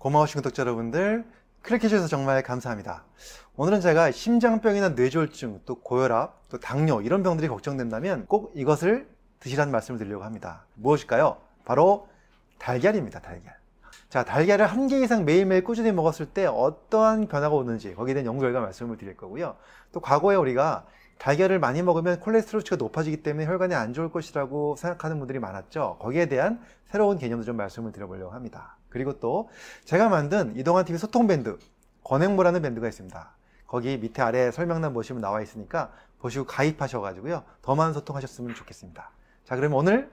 고마우신 구독자 여러분들 클릭해주셔서 정말 감사합니다. 오늘은 제가 심장병이나 뇌졸중, 또 고혈압, 또 당뇨 이런 병들이 걱정된다면 꼭 이것을 드시라는 말씀을 드리려고 합니다. 무엇일까요? 바로 달걀입니다. 달걀. 자, 달걀을 한 개 이상 매일매일 꾸준히 먹었을 때 어떠한 변화가 오는지 거기에 대한 연구 결과 말씀을 드릴 거고요. 또 과거에 우리가 달걀을 많이 먹으면 콜레스테롤 치가 높아지기 때문에 혈관에 안 좋을 것이라고 생각하는 분들이 많았죠. 거기에 대한 새로운 개념도 좀 말씀을 드려보려고 합니다. 그리고 또 제가 만든 이동환 TV 소통 밴드 권행모라는 밴드가 있습니다. 거기 밑에 아래 설명란 보시면 나와 있으니까 보시고 가입하셔가지고요 더 많은 소통하셨으면 좋겠습니다. 자그럼 오늘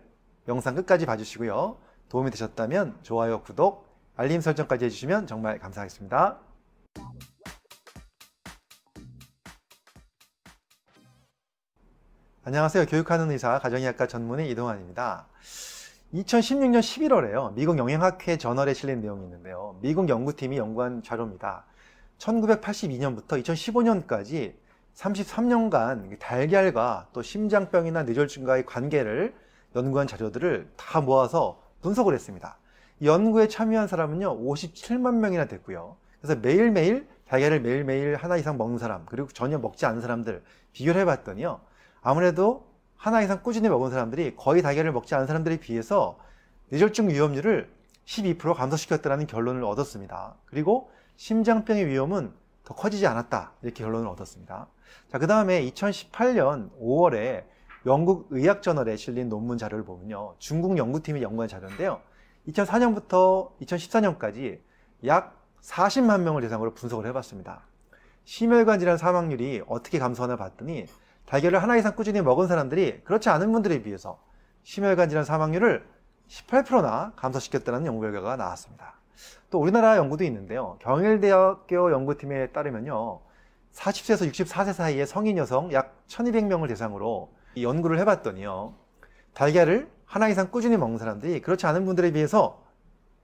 영상 끝까지 봐주시고요 도움이 되셨다면 좋아요, 구독, 알림 설정까지 해주시면 정말 감사하겠습니다. 안녕하세요. 교육하는 의사 가정의학과 전문의 이동환입니다. 2016년 11월에요. 미국 영양학회 저널에 실린 내용이 있는데요. 미국 연구팀이 연구한 자료입니다. 1982년부터 2015년까지 33년간 달걀과 또 심장병이나 뇌졸중과의 관계를 연구한 자료들을 다 모아서 분석을 했습니다. 연구에 참여한 사람은요, 57만 명이나 됐고요. 그래서 매일매일 달걀을 매일매일 하나 이상 먹는 사람, 그리고 전혀 먹지 않은 사람들 비교를 해봤더니요, 아무래도 하나 이상 꾸준히 먹은 사람들이 거의 달걀을 먹지 않은 사람들에 비해서 뇌졸중 위험률을 12% 감소시켰다는 결론을 얻었습니다. 그리고 심장병의 위험은 더 커지지 않았다 이렇게 결론을 얻었습니다. 자그 다음에 2018년 5월에 영국 의학저널에 실린 논문 자료를 보면요. 중국 연구팀이 연구한 자료인데요. 2004년부터 2014년까지 약 40만 명을 대상으로 분석을 해봤습니다. 심혈관 질환 사망률이 어떻게 감소하나 봤더니 달걀을 하나 이상 꾸준히 먹은 사람들이 그렇지 않은 분들에 비해서 심혈관 질환 사망률을 18%나 감소시켰다는 연구 결과가 나왔습니다. 또 우리나라 연구도 있는데요. 경일대학교 연구팀에 따르면요. 40세에서 64세 사이의 성인 여성 약 1200명을 대상으로 이 연구를 해봤더니요. 달걀을 하나 이상 꾸준히 먹는 사람들이 그렇지 않은 분들에 비해서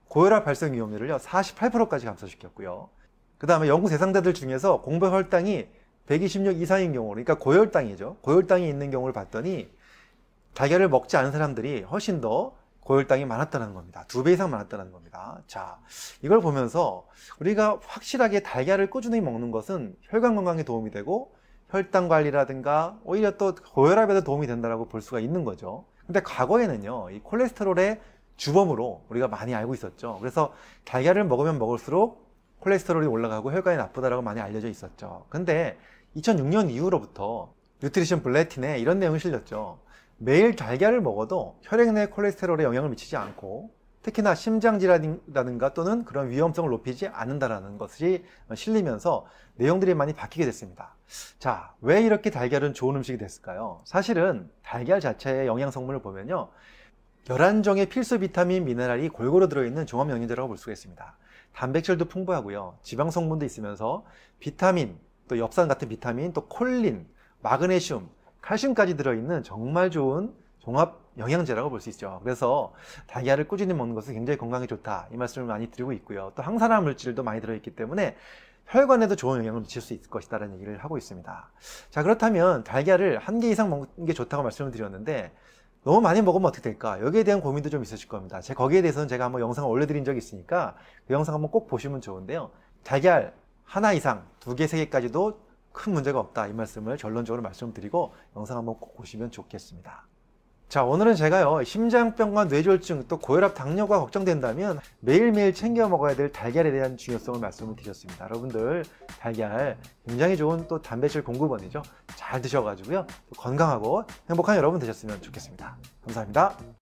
고혈압 발생 위험률을요. 48%까지 감소시켰고요. 그 다음에 연구 대상자들 중에서 공부 혈당이 126 이상인 경우, 그러니까 고혈당이죠. 고혈당이 있는 경우를 봤더니 달걀을 먹지 않은 사람들이 훨씬 더 고혈당이 많았다는 겁니다. 두 배 이상 많았다는 겁니다. 자, 이걸 보면서 우리가 확실하게 달걀을 꾸준히 먹는 것은 혈관 건강에 도움이 되고 혈당 관리라든가 오히려 또 고혈압에도 도움이 된다라고 볼 수가 있는 거죠. 근데 과거에는요, 이 콜레스테롤의 주범으로 우리가 많이 알고 있었죠. 그래서 달걀을 먹으면 먹을수록 콜레스테롤이 올라가고 혈관이 나쁘다라고 많이 알려져 있었죠. 근데 2006년 이후로부터 뉴트리션 블레틴에 이런 내용이 실렸죠. 매일 달걀을 먹어도 혈액 내 콜레스테롤에 영향을 미치지 않고 특히나 심장질환이라든가 또는 그런 위험성을 높이지 않는다라는 것이 실리면서 내용들이 많이 바뀌게 됐습니다. 자, 왜 이렇게 달걀은 좋은 음식이 됐을까요? 사실은 달걀 자체의 영양 성분을 보면요. 11종의 필수 비타민, 미네랄이 골고루 들어있는 종합영양제라고 볼 수가 있습니다. 단백질도 풍부하고요. 지방 성분도 있으면서 비타민, 또 엽산 같은 비타민, 또 콜린, 마그네슘, 칼슘까지 들어있는 정말 좋은 종합 영양제라고 볼 수 있죠. 그래서 달걀을 꾸준히 먹는 것은 굉장히 건강에 좋다. 이 말씀을 많이 드리고 있고요. 또 항산화 물질도 많이 들어있기 때문에 혈관에도 좋은 영향을 미칠 수 있을 것이다라는 얘기를 하고 있습니다. 자, 그렇다면 달걀을 한 개 이상 먹는 게 좋다고 말씀을 드렸는데 너무 많이 먹으면 어떻게 될까? 여기에 대한 고민도 좀 있으실 겁니다. 제 거기에 대해서는 제가 한번 영상을 올려드린 적이 있으니까 그 영상 한번 꼭 보시면 좋은데요. 달걀 하나 이상, 두 개, 세 개까지도 큰 문제가 없다. 이 말씀을 결론적으로 말씀드리고 영상 한번 꼭 보시면 좋겠습니다. 자 오늘은 제가요 심장병과 뇌졸중 또 고혈압 당뇨가 걱정된다면 매일매일 챙겨 먹어야 될 달걀에 대한 중요성을 말씀을 드렸습니다 여러분들 달걀 굉장히 좋은 또 단백질 공급원이죠 잘 드셔가지고요 건강하고 행복한 여러분 되셨으면 좋겠습니다 감사합니다